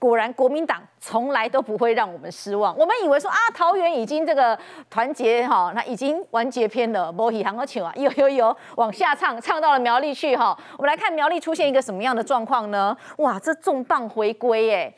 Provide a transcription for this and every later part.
果然国民党从来都不会让我们失望。我们以为说啊，桃园已经这个团结哈，那已经完结篇了。莫希航而且有有有往下唱，唱到了苗栗去哈。我们来看苗栗出现一个什么样的状况呢？哇，这重磅回归耶！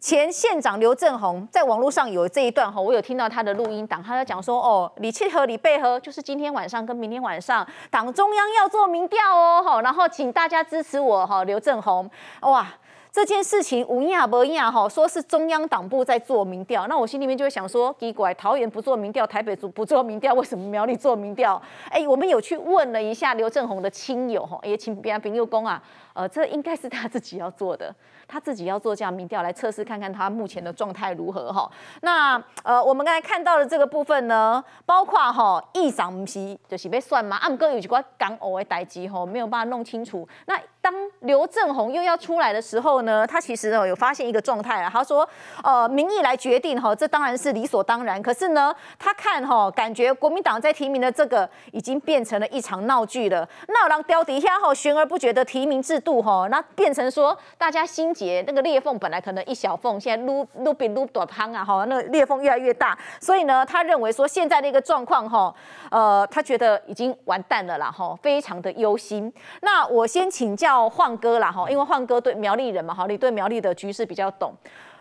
前县长刘正宏在网络上有这一段哈，我有听到他的录音档，他在讲说哦，李庆和李贝和就是今天晚上跟明天晚上党中央要做民调哦，哈，然后请大家支持我哈，刘正宏哇。这件事情无影不影哈，说是中央党部在做民调，那我心里面就会想说，奇怪，桃园不做民调，台北族不做民调，为什么苗栗做民调？哎，我们有去问了一下刘正宏的亲友哈，也请别友工啊，呃，这应该是他自己要做的，他自己要做这样民调来测试看看他目前的状态如何哈。那呃，我们刚才看到的这个部分呢，包括哈，议长是就是被算嘛，暗哥有一个港澳的代际哈，没有办法弄清楚那。当刘正鸿又要出来的时候呢，他其实呢有发现一个状态啊，他说：“呃，民意来决定哈，这当然是理所当然。可是呢，他看哈，感觉国民党在提名的这个已经变成了一场闹剧了，闹浪刁底下哈，悬而不决的提名制度哈，那变成说大家心结那个裂缝本来可能一小缝，现在撸撸比撸多潘啊哈，那个裂缝越来越大。所以呢，他认为说现在那个状况哈，呃，他觉得已经完蛋了啦哈，非常的忧心。那我先请教。”到换哥啦哈，因为换哥对苗栗人嘛哈，你对苗栗的局势比较懂。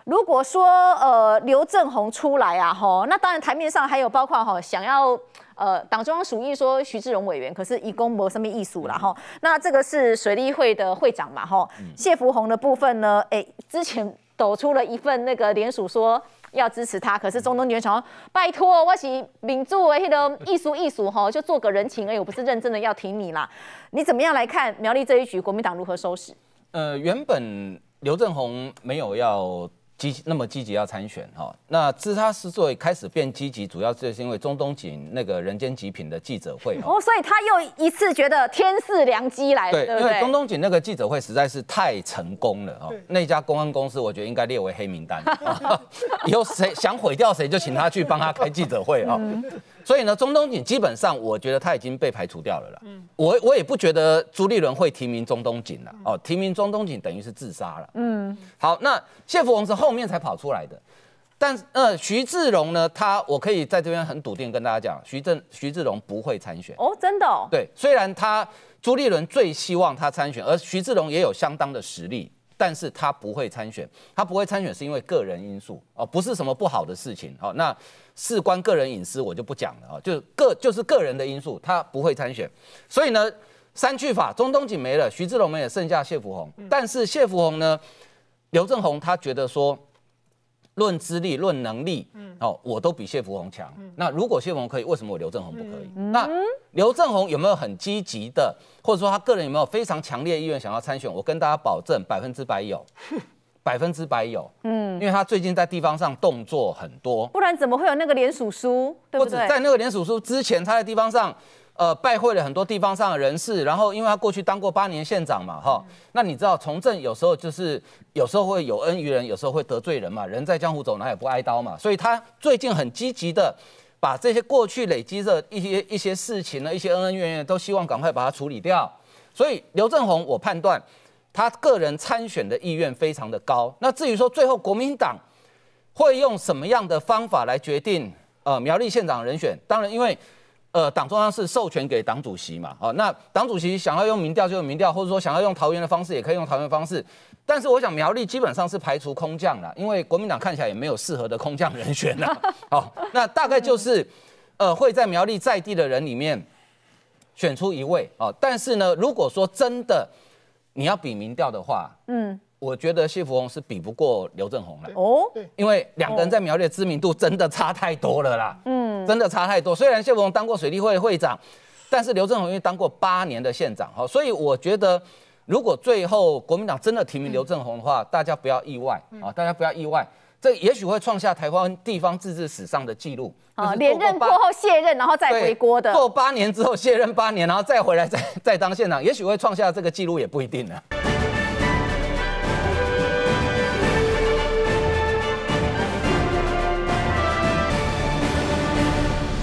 如果说呃刘正鸿出来啊哈，那当然台面上还有包括哈想要呃党中央署意说徐志荣委员，可是以公谋生命艺术了哈。那这个是水利会的会长嘛哈，谢福洪的部分呢，哎之前抖出了一份那个联署说。要支持他，可是中东女人想，拜托，我是民主的迄个艺术艺术哈，就做个人情而已，我不是认真的要挺你啦。你怎么样来看苗栗这一局国民党如何收拾？呃，原本刘正鸿没有要。积那么积极要参选哈，那自他之所以开始变积极，主要就是因为中东锦那个人间极品的记者会哦，所以他又一次觉得天赐良机来了，对不对？中东锦那个记者会实在是太成功了啊，那家公安公司我觉得应该列为黑名单，以后 谁想毁掉谁就请他去帮他开记者会啊。所以呢，中东锦基本上，我觉得他已经被排除掉了啦。嗯，我我也不觉得朱立伦会提名中东锦了。哦，提名中东锦等于是自杀了。嗯，好，那谢富翁是后面才跑出来的。但呃，徐志荣呢，他我可以在这边很笃定跟大家讲，徐正徐志荣不会参选。哦，真的？对，虽然他朱立伦最希望他参选，而徐志荣也有相当的实力。但是他不会参选，他不会参选是因为个人因素哦，不是什么不好的事情哦。那事关个人隐私，我就不讲了啊，就是个就是个人的因素，他不会参选。所以呢，三句法，中东锦没了，徐志龙没了，剩下谢福宏。但是谢福宏呢，刘正宏他觉得说。论资历、论能力，嗯，好，我都比谢福洪强。那如果谢福洪可以，为什么我刘正宏不可以？那刘正宏有没有很积极的，或者说他个人有没有非常强烈意愿想要参选？我跟大家保证，百分之百有，百分之百有，嗯，因为他最近在地方上动作很多，不然怎么会有那个联署书？对不对？在那个联署书之前，他在地方上。呃，拜会了很多地方上的人士，然后因为他过去当过八年县长嘛，哈，那你知道从政有时候就是有时候会有恩于人，有时候会得罪人嘛，人在江湖走，哪也不挨刀嘛，所以他最近很积极的把这些过去累积的一些一些事情呢，一些恩恩怨怨，都希望赶快把它处理掉。所以刘正红，我判断他个人参选的意愿非常的高。那至于说最后国民党会用什么样的方法来决定呃苗栗县长人选，当然因为。呃，党中央是授权给党主席嘛？哦，那党主席想要用民调就用民调，或者说想要用桃园的方式，也可以用桃园方式。但是我想苗栗基本上是排除空降了，因为国民党看起来也没有适合的空降人选了。好，那大概就是，呃，会在苗栗在地的人里面选出一位。哦，但是呢，如果说真的你要比民调的话，嗯，我觉得谢福雄是比不过刘正宏了。哦，因为两个人在苗栗知名度真的差太多了啦。嗯。真的差太多。虽然谢福当过水利会会长，但是刘正红因为当过八年的县长，哈，所以我觉得，如果最后国民党真的提名刘正红的话，大家不要意外啊，大家不要意外，这也许会创下台湾地方自治史上的记录啊，连任过后卸任，然后再回锅的，过八年之后卸任八年，然后再回来再再当县长，也许会创下这个记录，也不一定呢。